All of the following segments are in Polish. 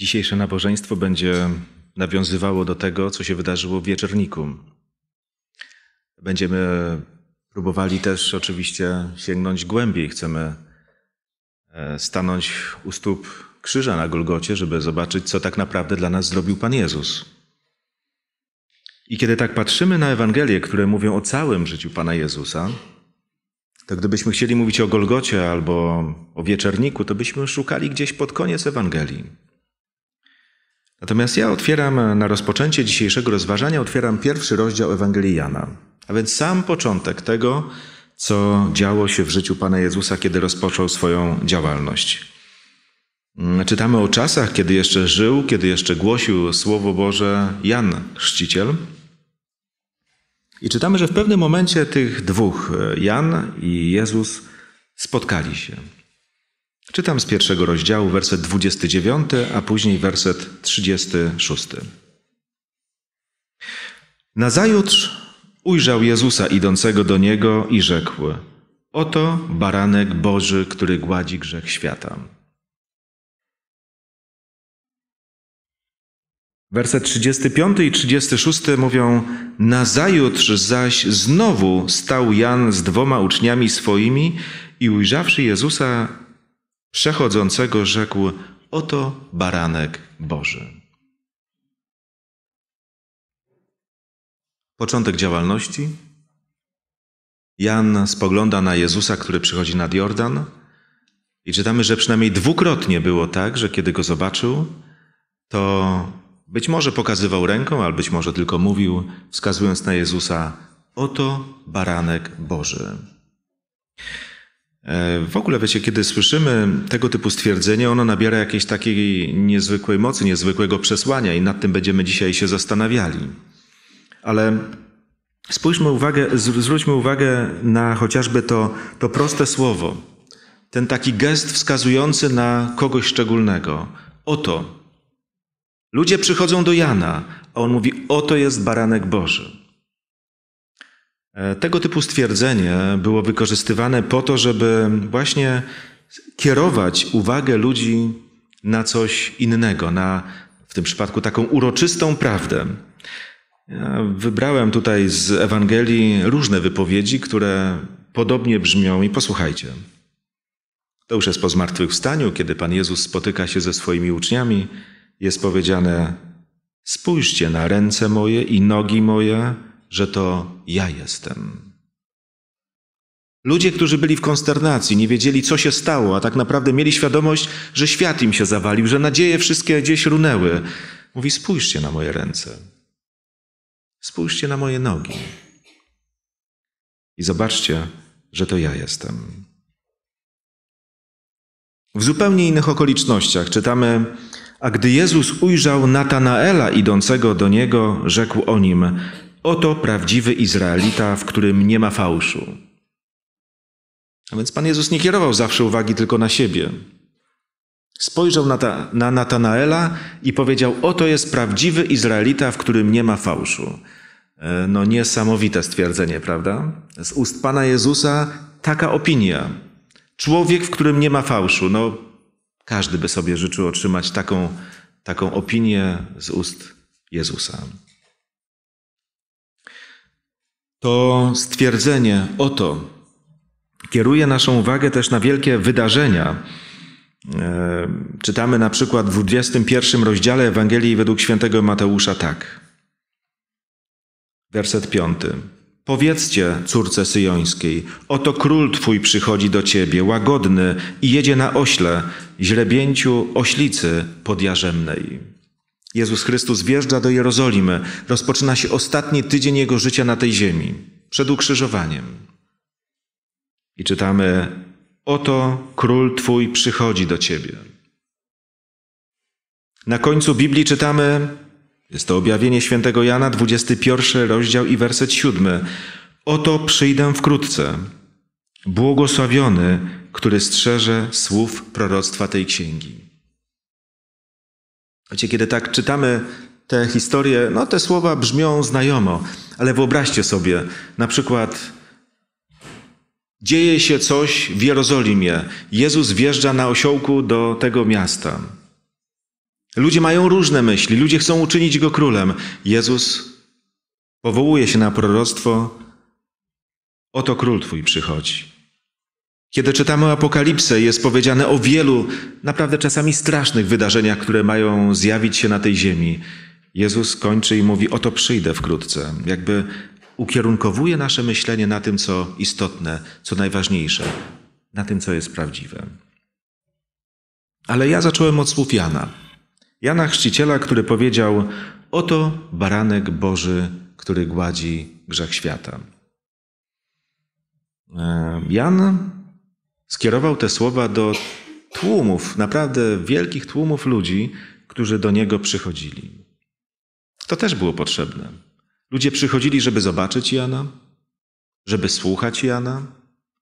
Dzisiejsze nabożeństwo będzie nawiązywało do tego, co się wydarzyło w wieczorniku. Będziemy próbowali też oczywiście sięgnąć głębiej. Chcemy e, stanąć u stóp krzyża na Golgocie, żeby zobaczyć, co tak naprawdę dla nas zrobił Pan Jezus. I kiedy tak patrzymy na Ewangelie, które mówią o całym życiu Pana Jezusa, to gdybyśmy chcieli mówić o Golgocie albo o wieczorniku, to byśmy szukali gdzieś pod koniec Ewangelii. Natomiast ja otwieram e, na rozpoczęcie dzisiejszego rozważania, otwieram pierwszy rozdział Ewangelii Jana. A więc sam początek tego, co działo się w życiu Pana Jezusa, kiedy rozpoczął swoją działalność. Mm, czytamy o czasach, kiedy jeszcze żył, kiedy jeszcze głosił Słowo Boże Jan Chrzciciel. I czytamy, że w pewnym momencie tych dwóch, e, Jan i Jezus, spotkali się. Czytam z pierwszego rozdziału werset 29, a później werset 36. Nazajutrz ujrzał Jezusa idącego do niego i rzekł: Oto baranek Boży, który gładzi grzech świata. Werset 35 i 36 mówią: Nazajutrz zaś znowu stał Jan z dwoma uczniami swoimi i ujrzawszy Jezusa, przechodzącego rzekł: Oto baranek Boży. Początek działalności. Jan spogląda na Jezusa, który przychodzi nad Jordan, i czytamy, że przynajmniej dwukrotnie było tak, że kiedy go zobaczył, to być może pokazywał ręką, albo być może tylko mówił, wskazując na Jezusa: Oto baranek Boży. E, w ogóle wiecie, kiedy słyszymy tego typu stwierdzenie, ono nabiera jakiejś takiej niezwykłej mocy, niezwykłego przesłania i nad tym będziemy dzisiaj się zastanawiali. Ale spójrzmy uwagę, zwróćmy uwagę na chociażby to, to proste słowo, ten taki gest wskazujący na kogoś szczególnego. Oto. Ludzie przychodzą do Jana, a on mówi: Oto jest baranek Boży. E, tego typu stwierdzenie było wykorzystywane po to, żeby właśnie kierować uwagę ludzi na coś innego, na w tym przypadku taką uroczystą prawdę. Ja wybrałem tutaj z Ewangelii różne wypowiedzi, które podobnie brzmią, i posłuchajcie. To już jest po zmartwychwstaniu, kiedy Pan Jezus spotyka się ze swoimi uczniami, jest powiedziane: Spójrzcie na ręce moje i nogi moje że to ja jestem. Ludzie, którzy byli w konsternacji, nie wiedzieli, co się stało, a tak naprawdę mieli świadomość, że świat im się zawalił, że nadzieje wszystkie gdzieś runęły. Mówi: Spójrzcie na moje ręce, spójrzcie na moje nogi i zobaczcie, że to ja jestem. W zupełnie innych okolicznościach czytamy, a gdy Jezus ujrzał Natanaela idącego do niego, rzekł o nim: Oto prawdziwy Izraelita, w którym nie ma fałszu. A więc Pan Jezus nie kierował zawsze uwagi tylko na siebie. Spojrzał na, ta, na Natanaela i powiedział: Oto jest prawdziwy Izraelita, w którym nie ma fałszu. E, no niesamowite stwierdzenie, prawda? Z ust Pana Jezusa taka opinia. Człowiek, w którym nie ma fałszu. No, każdy by sobie życzył otrzymać taką, taką opinię z ust Jezusa. To stwierdzenie oto kieruje naszą uwagę też na wielkie wydarzenia. E, czytamy na przykład w 21 rozdziale Ewangelii według świętego Mateusza tak. Werset 5. Powiedzcie córce syjońskiej, oto król twój przychodzi do ciebie, łagodny i jedzie na ośle, źrebięciu oślicy podjarzemnej. Jezus Chrystus wjeżdża do Jerozolimy, rozpoczyna się ostatni tydzień Jego życia na tej ziemi, przed ukrzyżowaniem. I czytamy: Oto król Twój przychodzi do Ciebie. Na końcu Biblii czytamy, jest to objawienie świętego Jana, 21 rozdział i werset 7. Oto przyjdę wkrótce. Błogosławiony, który strzeże słów proroctwa tej księgi. Wiecie, kiedy tak czytamy te historie, no te słowa brzmią znajomo, ale wyobraźcie sobie, na przykład dzieje się coś w Jerozolimie. Jezus wjeżdża na osiołku do tego miasta. Ludzie mają różne myśli, ludzie chcą uczynić go królem. Jezus powołuje się na proroctwo: Oto król Twój przychodzi. Kiedy czytamy Apokalipsę, jest powiedziane o wielu, naprawdę czasami strasznych wydarzeniach, które mają zjawić się na tej ziemi. Jezus kończy i mówi: Oto przyjdę wkrótce. Jakby ukierunkowuje nasze myślenie na tym, co istotne, co najważniejsze, na tym, co jest prawdziwe. Ale ja zacząłem od słów Jana. Jana Chrzciciela, który powiedział: Oto baranek Boży, który gładzi grzech świata. E, Jan skierował te słowa do tłumów, naprawdę wielkich tłumów ludzi, którzy do niego przychodzili. To też było potrzebne. Ludzie przychodzili, żeby zobaczyć Jana, żeby słuchać Jana,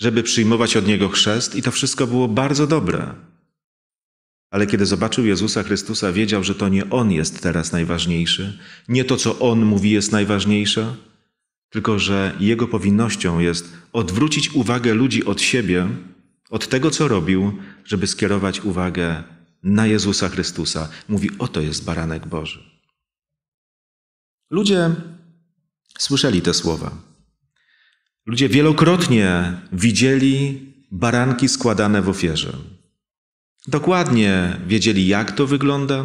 żeby przyjmować od niego chrzest, i to wszystko było bardzo dobre. Ale kiedy zobaczył Jezusa Chrystusa, wiedział, że to nie on jest teraz najważniejszy, nie to, co on mówi, jest najważniejsze, tylko że jego powinnością jest odwrócić uwagę ludzi od siebie od tego, co robił, żeby skierować uwagę na Jezusa Chrystusa. Mówi: Oto jest baranek Boży. Ludzie słyszeli te słowa. Ludzie wielokrotnie widzieli baranki składane w ofierze. Dokładnie wiedzieli, jak to wygląda.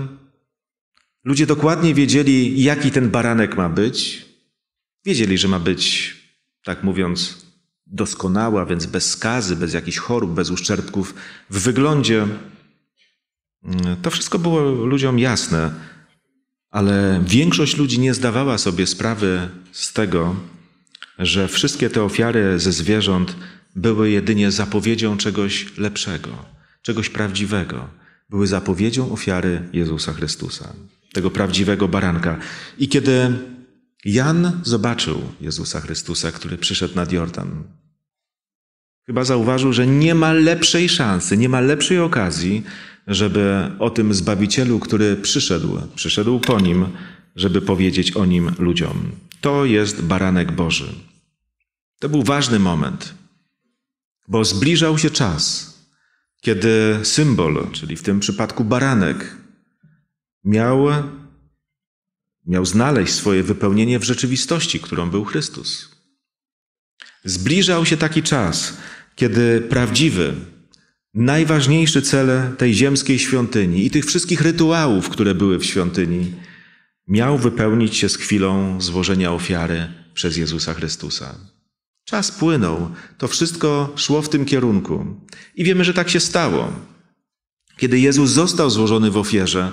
Ludzie dokładnie wiedzieli, jaki ten baranek ma być. Wiedzieli, że ma być, tak mówiąc, doskonała, więc bez skazy, bez jakichś chorób, bez uszczerbków w wyglądzie. Mm, to wszystko było ludziom jasne, ale większość ludzi nie zdawała sobie sprawy z tego, że wszystkie te ofiary ze zwierząt były jedynie zapowiedzią czegoś lepszego, czegoś prawdziwego. Były zapowiedzią ofiary Jezusa Chrystusa, tego prawdziwego baranka. I kiedy Jan zobaczył Jezusa Chrystusa, który przyszedł nad Jordan, chyba zauważył, że nie ma lepszej szansy, nie ma lepszej okazji, żeby o tym Zbawicielu, który przyszedł, przyszedł po nim, żeby powiedzieć o nim ludziom. To jest baranek Boży. To był ważny moment, bo zbliżał się czas, kiedy symbol, czyli w tym przypadku baranek, miał, miał znaleźć swoje wypełnienie w rzeczywistości, którą był Chrystus. Zbliżał się taki czas, kiedy prawdziwy, najważniejszy cel tej ziemskiej świątyni i tych wszystkich rytuałów, które były w świątyni, miał wypełnić się z chwilą złożenia ofiary przez Jezusa Chrystusa. Czas płynął, to wszystko szło w tym kierunku. I wiemy, że tak się stało. Kiedy Jezus został złożony w ofierze,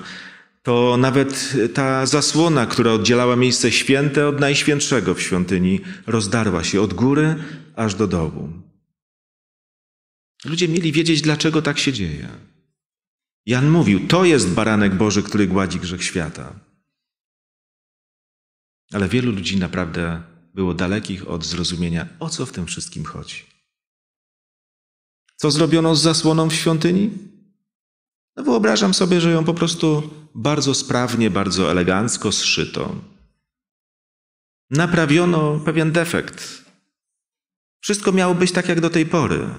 to nawet ta zasłona, która oddzielała miejsce święte od najświętszego w świątyni, rozdarła się od góry aż do dołu. Ludzie mieli wiedzieć, dlaczego tak się dzieje. Jan mówił: To jest baranek Boży, który gładzi grzech świata. Ale wielu ludzi naprawdę było dalekich od zrozumienia, o co w tym wszystkim chodzi. Co zrobiono z zasłoną w świątyni? No wyobrażam sobie, że ją po prostu bardzo sprawnie, bardzo elegancko zszyto. Naprawiono pewien defekt. Wszystko miało być tak jak do tej pory.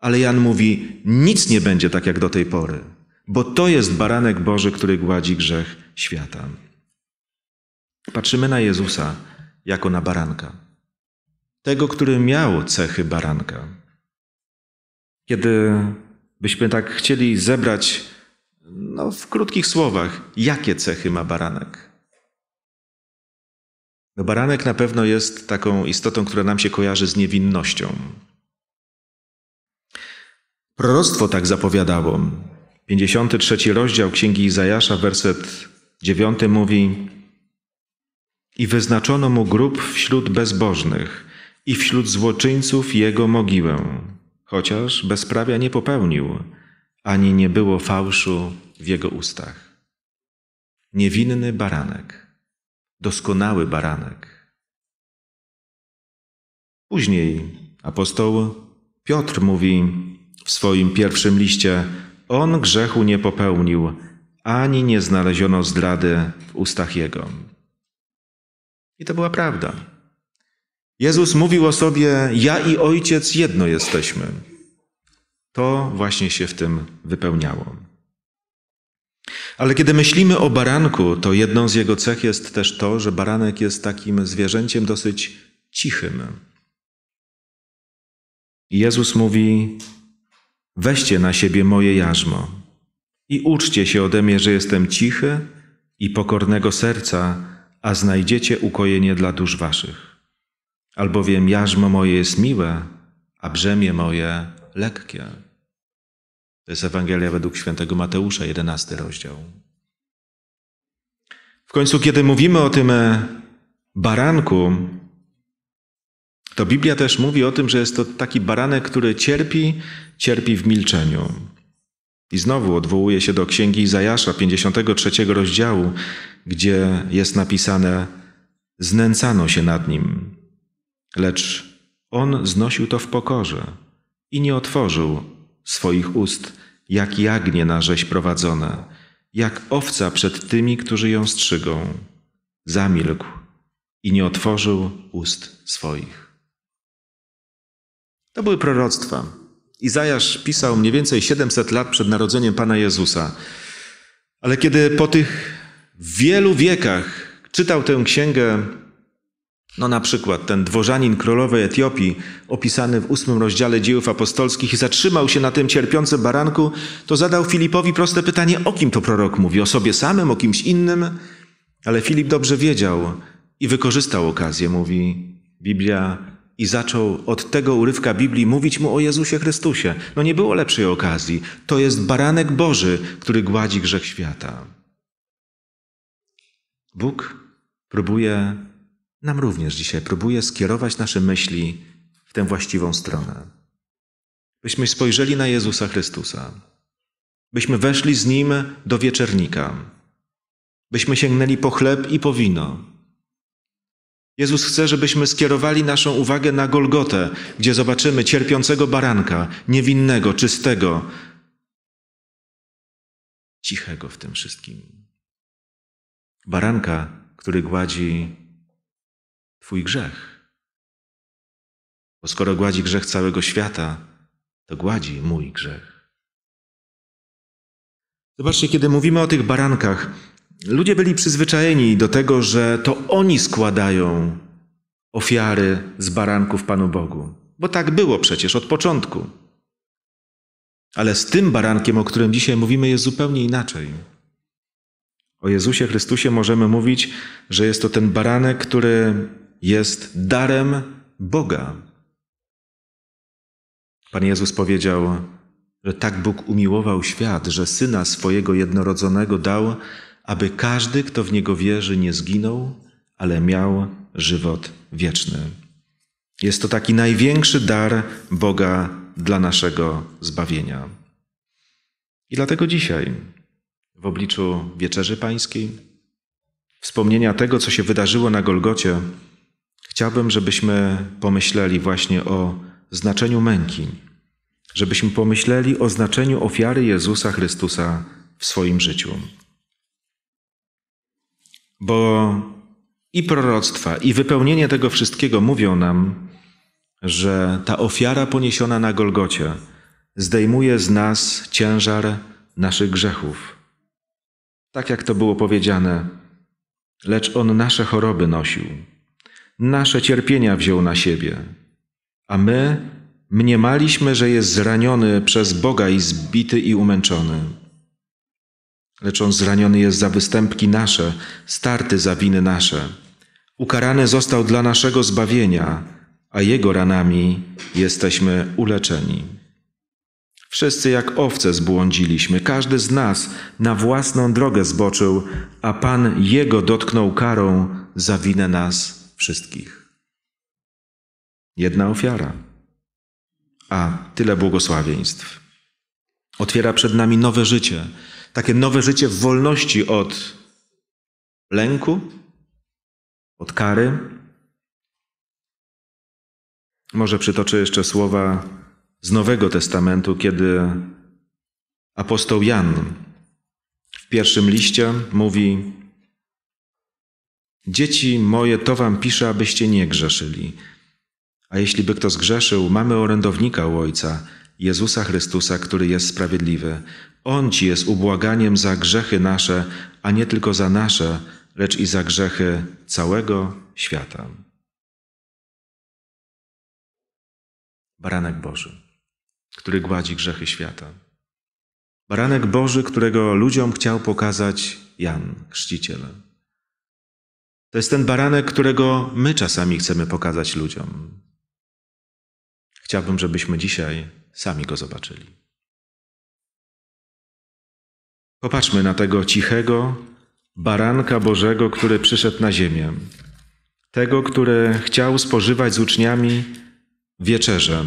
Ale Jan mówi: Nic nie będzie tak jak do tej pory, bo to jest baranek Boży, który gładzi grzech świata. Patrzymy na Jezusa jako na baranka. Tego, który miał cechy baranka. Kiedy byśmy tak chcieli zebrać no, w krótkich słowach, jakie cechy ma baranek? No, baranek na pewno jest taką istotą, która nam się kojarzy z niewinnością. Proroctwo tak zapowiadało. 53 rozdział Księgi Izajasza, werset 9 mówi I wyznaczono mu grób wśród bezbożnych i wśród złoczyńców jego mogiłę, chociaż bezprawia nie popełnił, ani nie było fałszu w jego ustach. Niewinny baranek, doskonały baranek. Później apostoł Piotr mówi, w swoim pierwszym liście: On grzechu nie popełnił, ani nie znaleziono zdrady w ustach jego. I to była prawda. Jezus mówił o sobie: Ja i Ojciec jedno jesteśmy. To właśnie się w tym wypełniało. Ale kiedy myślimy o baranku, to jedną z jego cech jest też to, że baranek jest takim zwierzęciem dosyć cichym. Jezus mówi: Weźcie na siebie moje jarzmo i uczcie się ode mnie, że jestem cichy i pokornego serca, a znajdziecie ukojenie dla dusz waszych. Albowiem jarzmo moje jest miłe, a brzemię moje lekkie. To jest Ewangelia według świętego Mateusza, jedenasty rozdział. W końcu, kiedy mówimy o tym e, baranku, to Biblia też mówi o tym, że jest to taki baranek, który cierpi, cierpi w milczeniu. I znowu odwołuje się do księgi Izajasza, 53 rozdziału, gdzie jest napisane: Znęcano się nad nim, lecz on znosił to w pokorze i nie otworzył swoich ust, jak jagnie na rzeź prowadzone, jak owca przed tymi, którzy ją strzygą. Zamilkł i nie otworzył ust swoich. To były proroctwa. Izajasz pisał mniej więcej 700 lat przed narodzeniem Pana Jezusa. Ale kiedy po tych wielu wiekach czytał tę księgę, no na przykład ten dworzanin królowej Etiopii, opisany w ósmym rozdziale dziejów apostolskich i zatrzymał się na tym cierpiącym baranku, to zadał Filipowi proste pytanie, o kim to prorok mówi, o sobie samym, o kimś innym? Ale Filip dobrze wiedział i wykorzystał okazję, mówi Biblia, i zaczął od tego urywka Biblii mówić mu o Jezusie Chrystusie. No nie było lepszej okazji. To jest baranek Boży, który gładzi grzech świata. Bóg próbuje, nam również dzisiaj, próbuje skierować nasze myśli w tę właściwą stronę. Byśmy spojrzeli na Jezusa Chrystusa, byśmy weszli z nim do wieczernika, byśmy sięgnęli po chleb i po wino Jezus chce, żebyśmy skierowali naszą uwagę na Golgotę, gdzie zobaczymy cierpiącego baranka, niewinnego, czystego, cichego w tym wszystkim. Baranka, który gładzi Twój grzech. Bo skoro gładzi grzech całego świata, to gładzi mój grzech. Zobaczcie, kiedy mówimy o tych barankach, Ludzie byli przyzwyczajeni do tego, że to oni składają ofiary z baranków Panu Bogu. Bo tak było przecież od początku. Ale z tym barankiem, o którym dzisiaj mówimy, jest zupełnie inaczej. O Jezusie Chrystusie możemy mówić, że jest to ten baranek, który jest darem Boga. Pan Jezus powiedział, że tak Bóg umiłował świat, że syna swojego jednorodzonego dał, aby każdy, kto w niego wierzy, nie zginął, ale miał żywot wieczny. Jest to taki największy dar Boga dla naszego zbawienia. I dlatego dzisiaj, w obliczu Wieczerzy Pańskiej, wspomnienia tego, co się wydarzyło na Golgocie, chciałbym, żebyśmy pomyśleli właśnie o znaczeniu męki, żebyśmy pomyśleli o znaczeniu ofiary Jezusa Chrystusa w swoim życiu. Bo i proroctwa, i wypełnienie tego wszystkiego mówią nam, że ta ofiara poniesiona na Golgocie zdejmuje z nas ciężar naszych grzechów. Tak jak to było powiedziane, lecz On nasze choroby nosił, nasze cierpienia wziął na siebie, a my mniemaliśmy, że jest zraniony przez Boga i zbity i umęczony lecz on zraniony jest za występki nasze, starty za winy nasze. Ukarany został dla naszego zbawienia, a jego ranami jesteśmy uleczeni. Wszyscy jak owce zbłądziliśmy, każdy z nas na własną drogę zboczył, a Pan jego dotknął karą za winę nas wszystkich. Jedna ofiara, a tyle błogosławieństw. Otwiera przed nami nowe życie, takie nowe życie w wolności od lęku, od kary. Może przytoczę jeszcze słowa z Nowego Testamentu, kiedy apostoł Jan w pierwszym liście mówi: Dzieci moje, to wam pisze, abyście nie grzeszyli. A jeśli by kto zgrzeszył, mamy orędownika u Ojca, Jezusa Chrystusa, który jest sprawiedliwy, on Ci jest ubłaganiem za grzechy nasze, a nie tylko za nasze, lecz i za grzechy całego świata. Baranek Boży, który gładzi grzechy świata. Baranek Boży, którego ludziom chciał pokazać Jan, chrzciciel. To jest ten baranek, którego my czasami chcemy pokazać ludziom. Chciałbym, żebyśmy dzisiaj sami go zobaczyli. Popatrzmy na tego cichego baranka Bożego, który przyszedł na ziemię. Tego, który chciał spożywać z uczniami wieczerzę.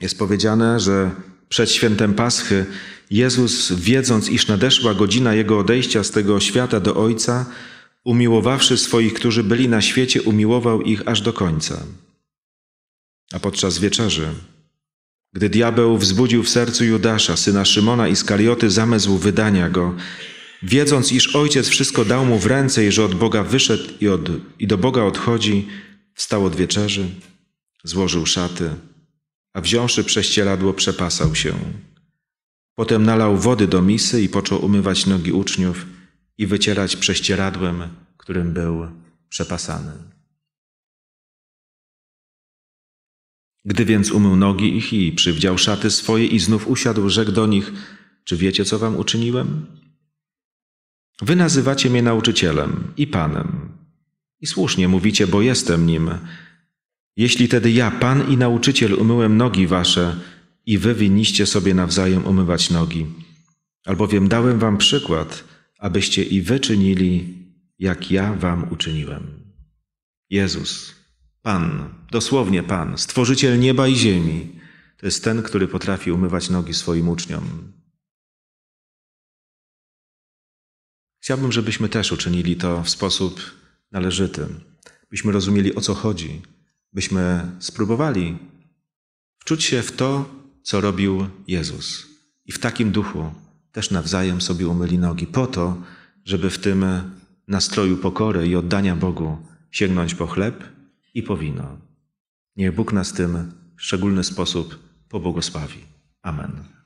Jest powiedziane, że przed świętem Paschy Jezus, wiedząc, iż nadeszła godzina jego odejścia z tego świata do Ojca, umiłowawszy swoich, którzy byli na świecie, umiłował ich aż do końca. A podczas wieczerzy gdy diabeł wzbudził w sercu Judasza, syna Szymona Iskarioty, zamysł wydania go, wiedząc, iż ojciec wszystko dał mu w ręce i że od Boga wyszedł i, od, i do Boga odchodzi, wstał od wieczerzy, złożył szaty, a wziąwszy prześcieradło, przepasał się. Potem nalał wody do misy i począł umywać nogi uczniów i wycierać prześcieradłem, którym był przepasany. Gdy więc umył nogi ich i przywdział szaty swoje i znów usiadł, rzekł do nich: Czy wiecie, co wam uczyniłem? Wy nazywacie mnie nauczycielem i panem. I słusznie mówicie, bo jestem nim. Jeśli tedy ja, pan i nauczyciel, umyłem nogi wasze, i wy winniście sobie nawzajem umywać nogi, albowiem dałem wam przykład, abyście i wy czynili, jak ja wam uczyniłem. Jezus Pan, dosłownie Pan, stworzyciel nieba i ziemi, to jest ten, który potrafi umywać nogi swoim uczniom. Chciałbym, żebyśmy też uczynili to w sposób należyty, byśmy rozumieli o co chodzi, byśmy spróbowali wczuć się w to, co robił Jezus. I w takim duchu też nawzajem sobie umyli nogi, po to, żeby w tym nastroju pokory i oddania Bogu sięgnąć po chleb i powinno. Niech Bóg nas tym w szczególny sposób pobłogosławi. Amen.